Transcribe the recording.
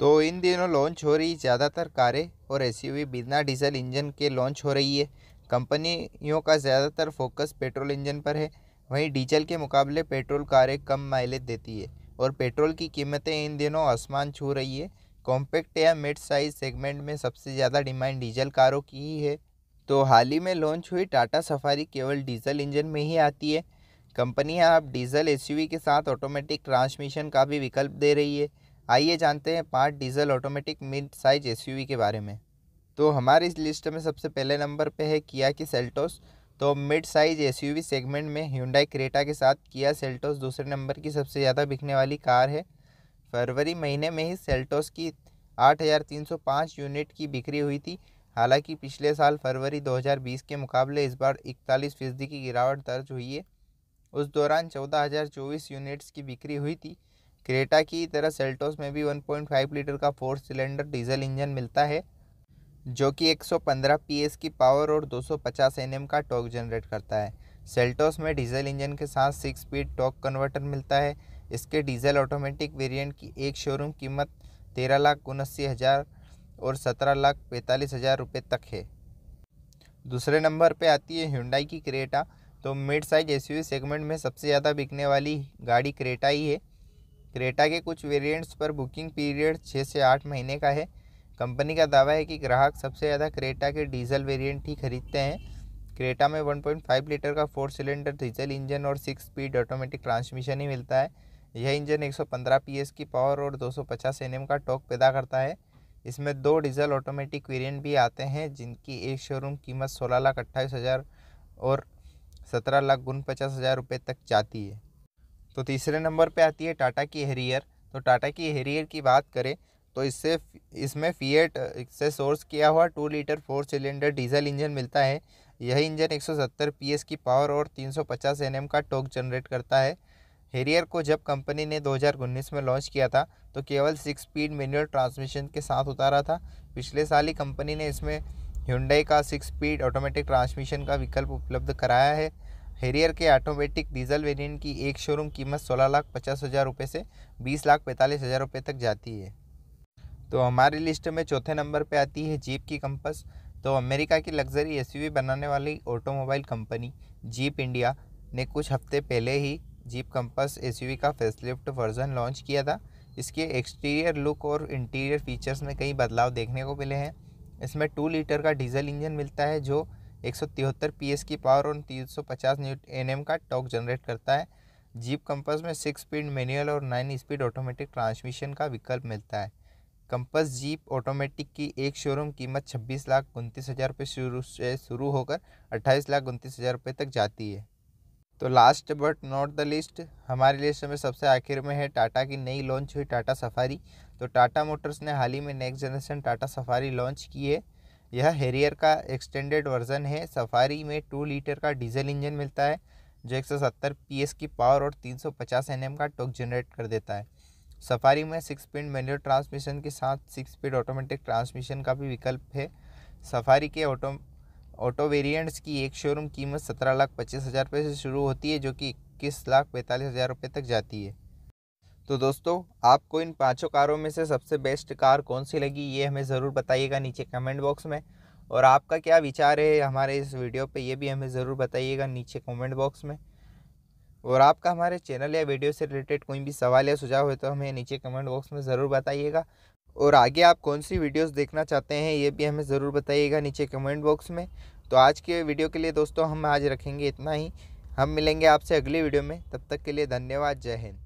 तो इन दिनों लॉन्च हो रही ज़्यादातर कारें और एस बिना डीजल इंजन के लॉन्च हो रही है कंपनियों का ज़्यादातर फोकस पेट्रोल इंजन पर है वहीं डीजल के मुकाबले पेट्रोल कारें कम माइलेज देती है और पेट्रोल की कीमतें इन दिनों आसमान छू रही है कॉम्पैक्ट या मिड साइज सेगमेंट में सबसे ज़्यादा डिमांड डीजल कारों की ही है तो हाल ही में लॉन्च हुई टाटा सफारी केवल डीजल इंजन में ही आती है कंपनियां अब डीजल एसयूवी के साथ ऑटोमेटिक ट्रांसमिशन का भी विकल्प दे रही है आइए जानते हैं पाँच diesel automatic mid size SUV के बारे में तो हमारी इस लिस्ट में सबसे पहले नंबर पे है किया की सेल्टोस तो मिड साइज एसयूवी सेगमेंट में ह्यूंडाई क्रेटा के साथ किया सेल्टोस दूसरे नंबर की सबसे ज़्यादा बिकने वाली कार है फरवरी महीने में ही सेल्टोस की 8,305 यूनिट की बिक्री हुई थी हालांकि पिछले साल फरवरी 2020 के मुकाबले इस बार इकतालीस फीसदी की गिरावट दर्ज हुई है उस दौरान चौदह यूनिट्स की बिक्री हुई थी क्रेटा की तरह सेल्टोस में भी 1.5 लीटर का फोर सिलेंडर डीजल इंजन मिलता है जो कि 115 पीएस की पावर और 250 सौ का टॉक जनरेट करता है सेल्टोस में डीजल इंजन के साथ सिक्स स्पीड टॉक कन्वर्टर मिलता है इसके डीजल ऑटोमेटिक वेरिएंट की एक शोरूम कीमत तेरह लाख उनासी हज़ार और सत्रह लाख पैंतालीस हज़ार रुपये तक है दूसरे नंबर पे आती है हिंडाई की क्रेटा तो मिड साइज एसयूवी सेगमेंट में सबसे ज़्यादा बिकने वाली गाड़ी क्रेटा ही है क्रेटा के कुछ वेरिएंट्स पर बुकिंग पीरियड छः से आठ महीने का है कंपनी का दावा है कि ग्राहक सबसे ज़्यादा क्रेटा के डीजल वेरिएंट ही खरीदते हैं क्रेटा में 1.5 लीटर का फोर सिलेंडर डीजल इंजन और सिक्स स्पीड ऑटोमेटिक ट्रांसमिशन ही मिलता है यह इंजन 115 पीएस की पावर और 250 एनएम का टॉक पैदा करता है इसमें दो डीजल ऑटोमेटिक वेरियंट भी आते हैं जिनकी एक शोरूम कीमत सोलह लाख अट्ठाईस हज़ार और सत्रह लाख उनपचास हज़ार रुपये तक जाती है तो तीसरे नंबर पे आती है टाटा की हेरियर तो टाटा की हेरियर की बात करें तो इससे इसमें फीएट से सोर्स किया हुआ two litre four cylinder diesel engine मिलता है यह इंजन 170 पीएस की पावर और 350 एनएम का टोक जनरेट करता है हेरियर को जब कंपनी ने दो में लॉन्च किया था तो केवल सिक्स स्पीड मैनुअल ट्रांसमिशन के साथ उतारा था पिछले साल ही कंपनी ने इसमें ह्यूंडई का सिक्स स्पीड ऑटोमेटिक ट्रांसमिशन का विकल्प उपलब्ध कराया है हेरियर के ऑटोमेटिक डीजल वेरिएंट की एक शोरूम कीमत सोलह लाख पचास हज़ार रुपये से बीस लाख पैंतालीस हज़ार रुपये तक जाती है तो हमारी लिस्ट में चौथे नंबर पे आती है जीप की कंपस तो अमेरिका की लग्जरी एसयूवी बनाने वाली ऑटोमोबाइल कंपनी जीप इंडिया ने कुछ हफ्ते पहले ही जीप कंपस एसयूवी का फेसलिफ्ट वर्जन लॉन्च किया था इसके एक्सटीरियर लुक और इंटीरियर फीचर्स में कई बदलाव देखने को मिले हैं इसमें टू लीटर का डीजल इंजन मिलता है जो एक सौ तिहत्तर पी एस की पावर और तीन सौ पचास न्यूट एन एम का टॉक जनरेट करता है जीप कंपस में सिक्स स्पीड मैनुअल और नाइन स्पीड ऑटोमेटिक ट्रांसमिशन का विकल्प मिलता है कंपस जीप ऑटोमेटिक की एक शोरूम कीमत छब्बीस लाख उनतीस हज़ार रुपये शुरू से शुरू होकर अट्ठाईस लाख उनतीस हज़ार रुपये तक जाती है तो last but not the least हमारी लिस्ट में सबसे आखिर में है टाटा की नई लॉन्च हुई टाटा सफारी तो टाटा मोटर्स ने हाल ही में next generation Tata Safari launch की है यह हेरियर का एक्सटेंडेड वर्जन है सफारी में टू लीटर का डीजल इंजन मिलता है जो 170 पीएस की पावर और 350 एनएम का टॉक जनरेट कर देता है सफारी में सिक्स स्पीड मैनुअल ट्रांसमिशन के साथ सिक्स स्पीड ऑटोमेटिक ट्रांसमिशन का भी विकल्प है सफारी के ऑटो ऑटो वेरियंट्स की एक शोरूम कीमत सत्रह लाख पच्चीस हज़ार रुपये से शुरू होती है जो कि इक्कीस लाख पैंतालीस हज़ार रुपये तक जाती है तो दोस्तों आपको इन पांचों कारों में से सबसे बेस्ट कार कौन सी लगी ये हमें ज़रूर बताइएगा नीचे कमेंट बॉक्स में और आपका क्या विचार है हमारे इस वीडियो पे ये भी हमें ज़रूर बताइएगा नीचे कमेंट बॉक्स में और आपका हमारे चैनल या वीडियो से रिलेटेड कोई भी सवाल या सुझाव है तो हमें नीचे कमेंट बॉक्स में ज़रूर बताइएगा और आगे आप कौन सी वीडियोस देखना चाहते हैं ये भी हमें ज़रूर बताइएगा नीचे कमेंट बॉक्स में तो आज के वीडियो के लिए दोस्तों हम आज रखेंगे इतना ही हम मिलेंगे आपसे अगली वीडियो में तब तक के लिए धन्यवाद जय हिंद